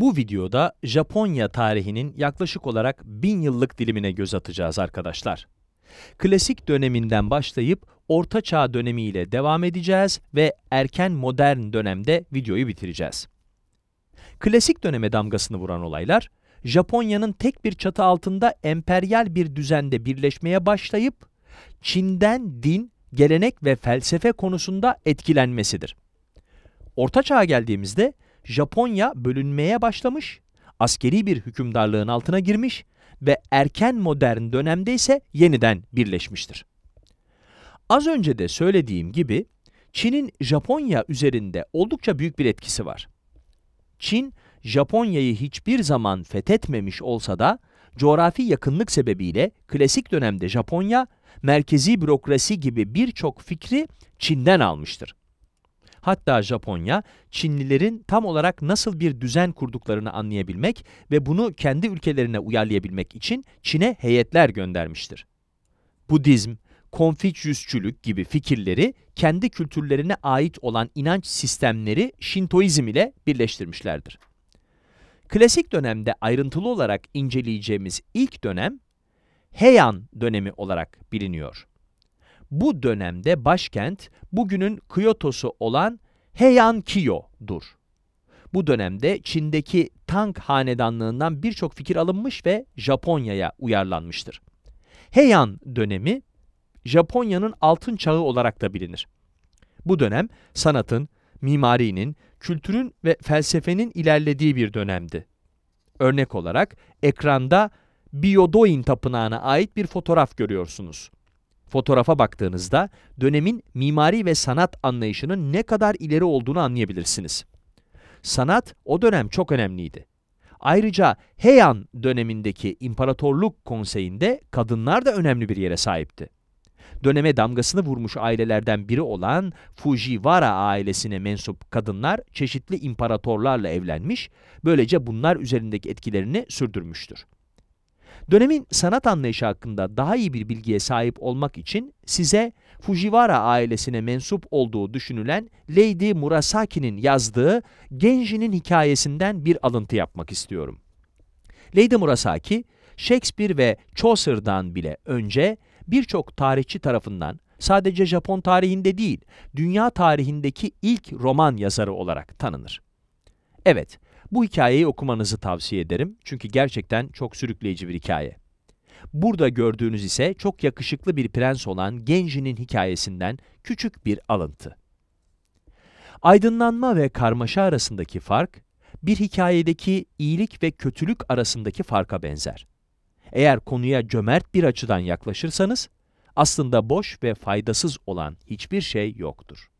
Bu videoda Japonya tarihinin yaklaşık olarak bin yıllık dilimine göz atacağız arkadaşlar. Klasik döneminden başlayıp Orta Çağ dönemiyle devam edeceğiz ve erken modern dönemde videoyu bitireceğiz. Klasik döneme damgasını vuran olaylar, Japonya'nın tek bir çatı altında emperyal bir düzende birleşmeye başlayıp Çin'den din, gelenek ve felsefe konusunda etkilenmesidir. Orta Çağ'a geldiğimizde Japonya bölünmeye başlamış, askeri bir hükümdarlığın altına girmiş ve erken modern dönemde ise yeniden birleşmiştir. Az önce de söylediğim gibi Çin'in Japonya üzerinde oldukça büyük bir etkisi var. Çin, Japonya'yı hiçbir zaman fethetmemiş olsa da coğrafi yakınlık sebebiyle klasik dönemde Japonya, merkezi bürokrasi gibi birçok fikri Çin'den almıştır. Hatta Japonya, Çinlilerin tam olarak nasıl bir düzen kurduklarını anlayabilmek ve bunu kendi ülkelerine uyarlayabilmek için Çin'e heyetler göndermiştir. Budizm, Konfüçyüsçülük gibi fikirleri kendi kültürlerine ait olan inanç sistemleri Şintoizm ile birleştirmişlerdir. Klasik dönemde ayrıntılı olarak inceleyeceğimiz ilk dönem Heian dönemi olarak biliniyor. Bu dönemde başkent bugünün Kyoto'su olan Heian-kyo'dur. Bu dönemde Çin'deki Tang hanedanlığından birçok fikir alınmış ve Japonya'ya uyarlanmıştır. Heian dönemi Japonya'nın altın çağı olarak da bilinir. Bu dönem sanatın, mimarinin, kültürün ve felsefenin ilerlediği bir dönemdi. Örnek olarak ekranda Byodoin Tapınağı'na ait bir fotoğraf görüyorsunuz. Fotoğrafa baktığınızda dönemin mimari ve sanat anlayışının ne kadar ileri olduğunu anlayabilirsiniz. Sanat o dönem çok önemliydi. Ayrıca Heian dönemindeki imparatorluk Konseyi'nde kadınlar da önemli bir yere sahipti. Döneme damgasını vurmuş ailelerden biri olan Fujiwara ailesine mensup kadınlar çeşitli imparatorlarla evlenmiş, böylece bunlar üzerindeki etkilerini sürdürmüştür. Dönemin sanat anlayışı hakkında daha iyi bir bilgiye sahip olmak için size Fujiwara ailesine mensup olduğu düşünülen Lady Murasaki'nin yazdığı Genji'nin hikayesinden bir alıntı yapmak istiyorum. Lady Murasaki, Shakespeare ve Chaucer'dan bile önce birçok tarihçi tarafından sadece Japon tarihinde değil, dünya tarihindeki ilk roman yazarı olarak tanınır. Evet, bu hikayeyi okumanızı tavsiye ederim çünkü gerçekten çok sürükleyici bir hikaye. Burada gördüğünüz ise çok yakışıklı bir prens olan Genji'nin hikayesinden küçük bir alıntı. Aydınlanma ve karmaşa arasındaki fark, bir hikayedeki iyilik ve kötülük arasındaki farka benzer. Eğer konuya cömert bir açıdan yaklaşırsanız, aslında boş ve faydasız olan hiçbir şey yoktur.